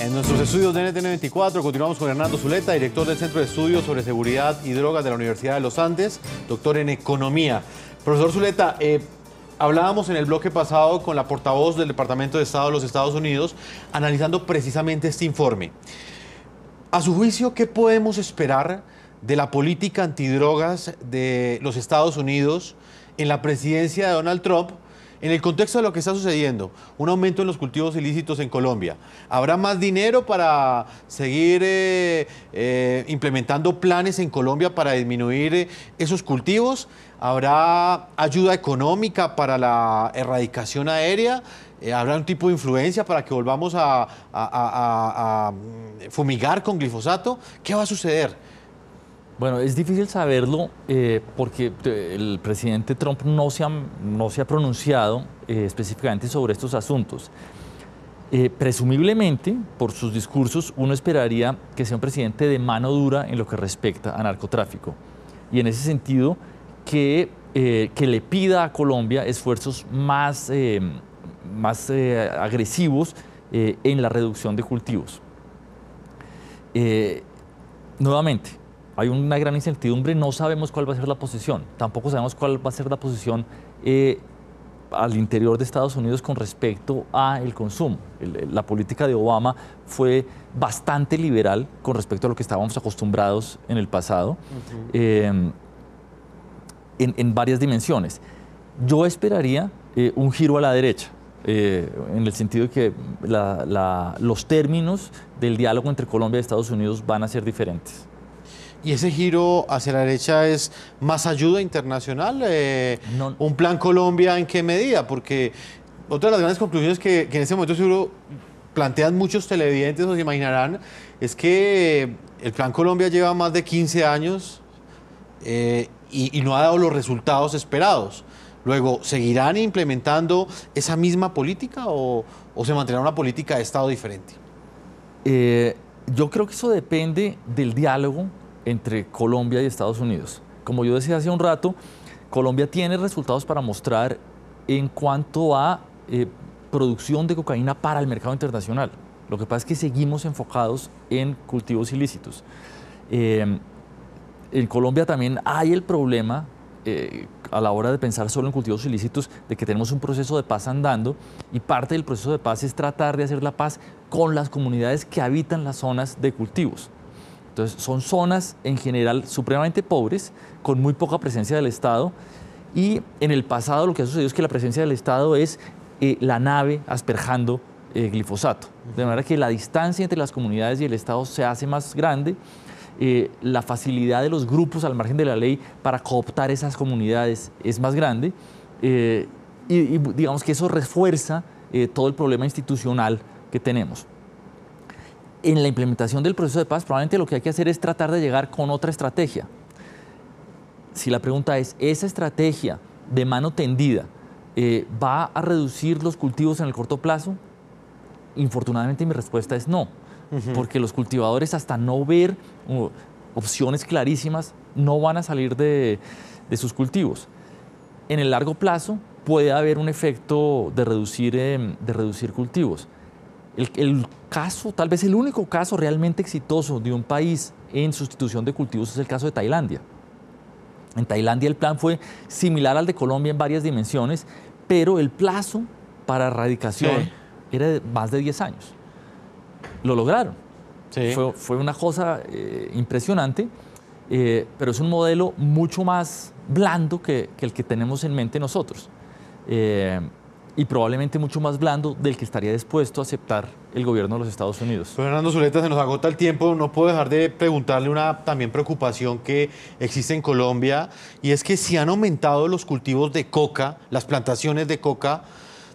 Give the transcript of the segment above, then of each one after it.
En nuestros estudios de NTN24 continuamos con Hernando Zuleta, director del Centro de Estudios sobre Seguridad y Drogas de la Universidad de los Andes, doctor en Economía. Profesor Zuleta, eh, hablábamos en el bloque pasado con la portavoz del Departamento de Estado de los Estados Unidos analizando precisamente este informe. A su juicio, ¿qué podemos esperar de la política antidrogas de los Estados Unidos en la presidencia de Donald Trump? En el contexto de lo que está sucediendo, un aumento en los cultivos ilícitos en Colombia, ¿habrá más dinero para seguir eh, eh, implementando planes en Colombia para disminuir eh, esos cultivos? ¿Habrá ayuda económica para la erradicación aérea? ¿Habrá un tipo de influencia para que volvamos a mm, fumigar con glifosato? ¿Qué va a suceder? Bueno, es difícil saberlo eh, porque eh, el presidente Trump no se ha, no se ha pronunciado eh, específicamente sobre estos asuntos. presumiblemente, por sus discursos, uno esperaría que sea un presidente de mano dura en lo que respecta a narcotráfico. Y en ese sentido, que, que le pida a Colombia esfuerzos más, más agresivos en la reducción de cultivos. nuevamente, hay una gran incertidumbre, no sabemos cuál va a ser la posición, tampoco sabemos cuál va a ser la posición eh, al interior de Estados Unidos con respecto al consumo. la política de Obama fue bastante liberal con respecto a lo que estábamos acostumbrados en el pasado, eh, en, varias dimensiones. Yo esperaría eh, un giro a la derecha. en el sentido de que los términos del diálogo entre Colombia y Estados Unidos van a ser diferentes. ¿Y ese giro hacia la derecha es más ayuda internacional? Eh, ¿Un plan Colombia en qué medida? Porque otra de las grandes conclusiones que, en este momento seguro plantean muchos televidentes, o se imaginarán, es que el plan Colombia lleva más de 15 años eh, y, no ha dado los resultados esperados. Luego, ¿seguirán implementando esa misma política o, se mantendrá una política de Estado diferente? Eh, yo creo que eso depende del diálogo entre Colombia y Estados Unidos. Como yo decía hace un rato, Colombia tiene resultados para mostrar en cuanto a eh, producción de cocaína para el mercado internacional. Lo que pasa es que seguimos enfocados en cultivos ilícitos. Eh, en Colombia también hay el problema eh, a la hora de pensar solo en cultivos ilícitos, de que tenemos un proceso de paz andando y parte del proceso de paz es tratar de hacer la paz con las comunidades que habitan las zonas de cultivos son zonas en general supremamente pobres, con muy poca presencia del Estado. Y en el pasado lo que ha sucedido es que la presencia del Estado es eh, la nave asperjando eh, glifosato. De manera que la distancia entre las comunidades y el Estado se hace más grande. Eh, la facilidad de los grupos al margen de la ley para cooptar esas comunidades es más grande. y, digamos que eso refuerza todo el problema institucional que tenemos en la implementación del proceso de paz, probablemente lo que hay que hacer es tratar de llegar con otra estrategia. Si la pregunta es, ¿esa estrategia de mano tendida eh, va a reducir los cultivos en el corto plazo? Infortunadamente mi respuesta es no, porque los cultivadores hasta no ver opciones clarísimas no van a salir de, sus cultivos. En el largo plazo puede haber un efecto de em, de reducir cultivos el, caso, tal vez el único caso realmente exitoso de un país en sustitución de cultivos es el caso de Tailandia. En Tailandia el plan fue similar al de Colombia en varias dimensiones, pero el plazo para erradicación era de más de 10 años. Lo lograron. Fue, una cosa eh, impresionante, eh, pero es un modelo mucho más blando que, el que tenemos en mente nosotros. Eh, y probablemente mucho más blando del que estaría dispuesto a aceptar el gobierno de los Estados Unidos. Fernando Zuleta, se nos agota el tiempo, no puedo dejar de preguntarle una también preocupación que existe en Colombia y es que si han aumentado los cultivos de coca, las plantaciones de coca,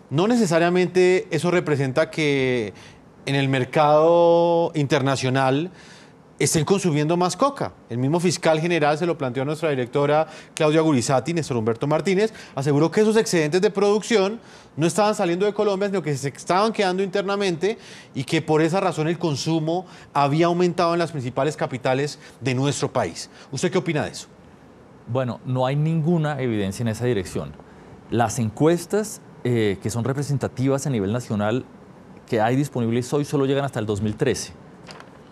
no necesariamente eso representa que en el mercado internacional estén consumiendo más coca. El mismo fiscal general se lo planteó a nuestra directora Claudia Gurizati, Néstor Humberto Martínez, aseguró que esos excedentes de producción no estaban saliendo de Colombia, sino que se estaban quedando internamente y que por esa razón el consumo había aumentado en las principales capitales de nuestro país. ¿Usted qué opina de eso? Bueno, no hay ninguna evidencia en esa dirección. Las encuestas eh, que son representativas a nivel nacional que hay disponibles hoy solo llegan hasta el 2013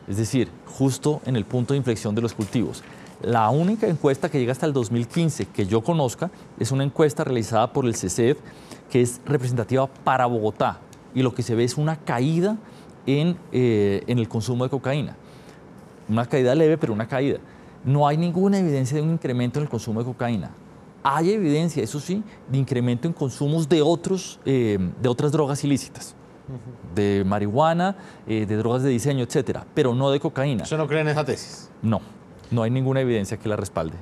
es decir, justo en el punto de inflexión de los cultivos. La única encuesta que llega hasta el 2015 que yo conozca es una encuesta realizada por el CESEF, que es representativa para Bogotá y lo que se ve es una caída eh, en, el consumo de cocaína. Una caída leve, pero una caída. No hay ninguna evidencia de un incremento en el consumo de cocaína. Hay evidencia, eso sí, de incremento en consumos de, otros, eh, de otras drogas ilícitas de marihuana, eh, de drogas de diseño, etcétera, pero no de cocaína. ¿Usted no cree en esa tesis? No, no hay ninguna evidencia que la respalde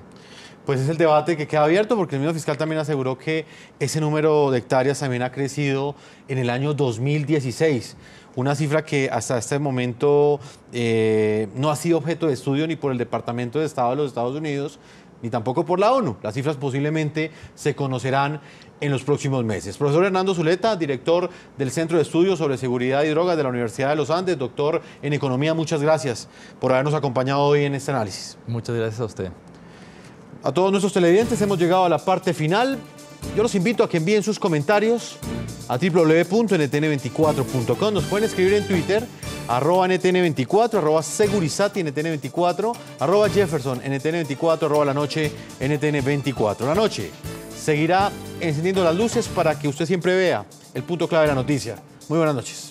pues es el debate que queda abierto porque el mismo fiscal también aseguró que ese número de hectáreas también ha crecido en el año 2016. Una cifra que hasta este momento eh, no ha sido objeto de estudio ni por el Departamento de Estado de los Estados Unidos, ni tampoco por la ONU. Las cifras posiblemente se conocerán en los próximos meses. Profesor Hernando Zuleta, director del Centro de Estudios sobre Seguridad y Drogas de la Universidad de los Andes, doctor en Economía, muchas gracias por habernos acompañado hoy en este análisis. Muchas gracias a usted. A todos nuestros televidentes hemos llegado a la parte final. Yo los invito a que envíen sus comentarios a www.ntn24.com. Nos pueden escribir en Twitter, arroba ntn24, arroba segurizati 24 arroba jefferson ntn24, arroba la noche ntn24. La noche seguirá encendiendo las luces para que usted siempre vea el punto clave de la noticia. Muy buenas noches.